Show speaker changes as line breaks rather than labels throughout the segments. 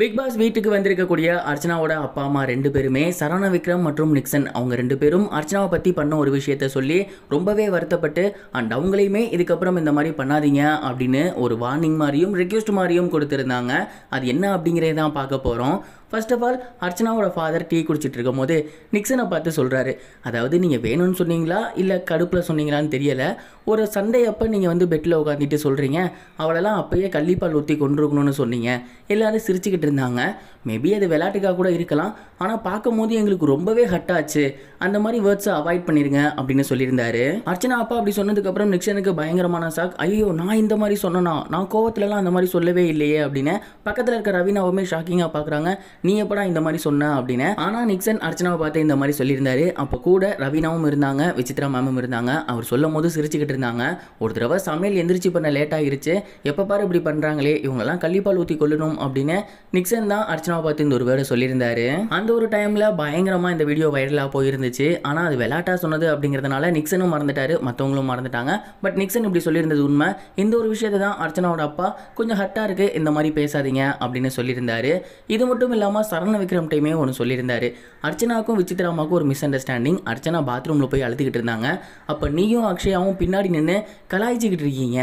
big pass வீட்டுக்கு வந்திருக்கக்கூடிய அர்ச்சனாவோட அப்பா அம்மா ரெண்டு பேருமே சரவண விக்ரம் மற்றும் நிக்சன் அவங்க ரெண்டு பேரும் அர்ச்சனாவை பற்றி பண்ண ஒரு விஷயத்த சொல்லி ரொம்பவே வருத்தப்பட்டு அண்ட் அவங்களையுமே இதுக்கப்புறம் இந்த மாதிரி பண்ணாதீங்க அப்படின்னு ஒரு வார்னிங் மாதிரியும் ரிக்வெஸ்ட் மாதிரியும் கொடுத்துருந்தாங்க அது என்ன அப்படிங்கிறத தான் பார்க்க போகிறோம் ஃபர்ஸ்ட் ஆஃப் ஆல் அர்ச்சனாவோட ஃபாதர் டீ குடிச்சிட்டு இருக்கும் போது நிக்சனை பார்த்து சொல்கிறாரு அதாவது நீங்கள் வேணும்னு சொன்னீங்களா இல்லை கடுப்பில் சொன்னீங்களான்னு தெரியலை ஒரு சண்டே அப்போ நீங்கள் வந்து பெட்டில் உட்காந்துட்டு சொல்கிறீங்க அவளெல்லாம் அப்போயே கள்ளிப்பால் ஊற்றி கொண்டுருக்கணும்னு சொன்னீங்க எல்லோரும் சிரிச்சுக்கிட்டு பண்ணிகிட்டு இருந்தாங்க மேபி அது விளையாட்டுக்காக கூட இருக்கலாம் ஆனால் பார்க்கும் போது எங்களுக்கு ரொம்பவே ஹட் ஆச்சு அந்த மாதிரி வேர்ட்ஸை அவாய்ட் பண்ணிடுங்க அப்படின்னு சொல்லியிருந்தாரு அர்ச்சனா அப்பா அப்படி சொன்னதுக்கப்புறம் நிக்ஷனுக்கு பயங்கரமான சாக் ஐயோ நான் இந்த மாதிரி சொன்னனா நான் கோவத்துலலாம் அந்த மாதிரி சொல்லவே இல்லையே அப்படின்னு பக்கத்தில் இருக்க ரவினாவுமே ஷாக்கிங்காக பார்க்குறாங்க நீ எப்படா இந்த மாதிரி சொன்ன அப்படின்னு ஆனால் நிக்ஷன் அர்ச்சனாவை பார்த்து இந்த மாதிரி சொல்லியிருந்தாரு அப்போ கூட ரவீனாவும் இருந்தாங்க விசித்ரா மேமும் இருந்தாங்க அவர் சொல்லும் போது சிரிச்சுக்கிட்டு இருந்தாங்க ஒரு தடவை சமையல் எந்திரிச்சு பண்ண லேட் ஆகிருச்சு எப்போ பாரு இப்படி பண்ணுறாங்களே இவங்கெல்லாம் கள்ளிப்பால் ஊற்றி கொள்ளணும் அப்படின்னு நிக்சன் தான் அர்ச்சனாவை பார்த்து இந்த ஒரு வேர்டை சொல்லியிருந்தாரு அந்த ஒரு டைமில் பயங்கரமாக இந்த வீடியோ வைரலாக போயிருந்துச்சு ஆனால் அது விளாட்டாக சொன்னது அப்படிங்கிறதுனால நிக்சனும் மறந்துட்டாரு மற்றவங்களும் மறந்துட்டாங்க பட் நிக்சன் இப்படி சொல்லியிருந்தது உண்மை இந்த ஒரு விஷயத்தை தான் அர்ச்சனாவோட அப்பா கொஞ்சம் ஹர்ட்டாக இருக்குது இந்த மாதிரி பேசாதீங்க அப்படின்னு சொல்லியிருந்தாரு இது மட்டும் இல்லாமல் சரண விக்ரம் டைமே ஒன்று சொல்லியிருந்தாரு அர்ச்சனாவுக்கும் விசித்ராமாவுக்கும் ஒரு மிஸ் அண்டர்ஸ்டாண்டிங் அர்ச்சனா பாத்ரூமில் போய் அழுதுகிட்டு இருந்தாங்க அப்போ நீயும் அக்ஷயாவும் பின்னாடி நின்று கலாய்ச்சிக்கிட்டு இருக்கீங்க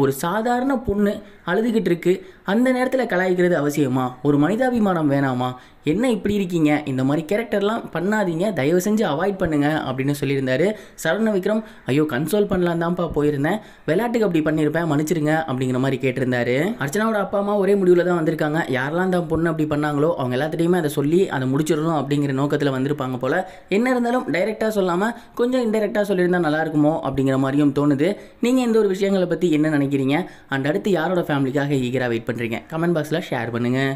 ஒரு சாதாரண பொண்ணு அழுதுகிட்டு இருக்கு அந்த நேரத்தில் கலாய்க்கிறது அவசியமா வேணாமா ஒரு மனிதாபிமானம் வேணாமா என்ன இப்படி இருக்கீங்க இந்த மாதிரி கேரக்டர்லாம் பண்ணாதீங்க தயவு செஞ்சு அவாய்ட் பண்ணுங்கள் அப்படின்னு சொல்லியிருந்தார் சரவண விக்ரம் ஐயோ கன்சோல் பண்ணலாம் தான்ப்பா போயிருந்தேன் விளையாட்டுக்கு அப்படி பண்ணியிருப்பேன் மன்னிச்சிருங்க அப்படிங்கிற மாதிரி கேட்டிருந்தாரு அர்ச்சனாவோட அப்பா அம்மா ஒரே முடிவில் தான் வந்திருக்காங்க யாரெல்லாம் தான் பொண்ணு அப்படி பண்ணாங்களோ அவங்க எல்லாத்திட்டையுமே அதை சொல்லி அதை முடிச்சிடணும் அப்படிங்கிற நோக்கத்தில் வந்திருப்பாங்க போல் என்ன இருந்தாலும் டைரெக்டாக சொல்லாமல் கொஞ்சம் இன்டெரக்டாக சொல்லியிருந்தால் நல்லா இருக்குமோ அப்படிங்கிற மாதிரியும் தோணுது நீங்கள் எந்த ஒரு விஷயங்களை பற்றி என்ன நினைக்கிறீங்க அண்ட் அடுத்து யாரோட ஃபேமிலிக்காக ஈகராக வெயிட் பண்ணுறீங்க கமெண்ட் பாக்ஸில் ஷேர் பண்ணுங்கள்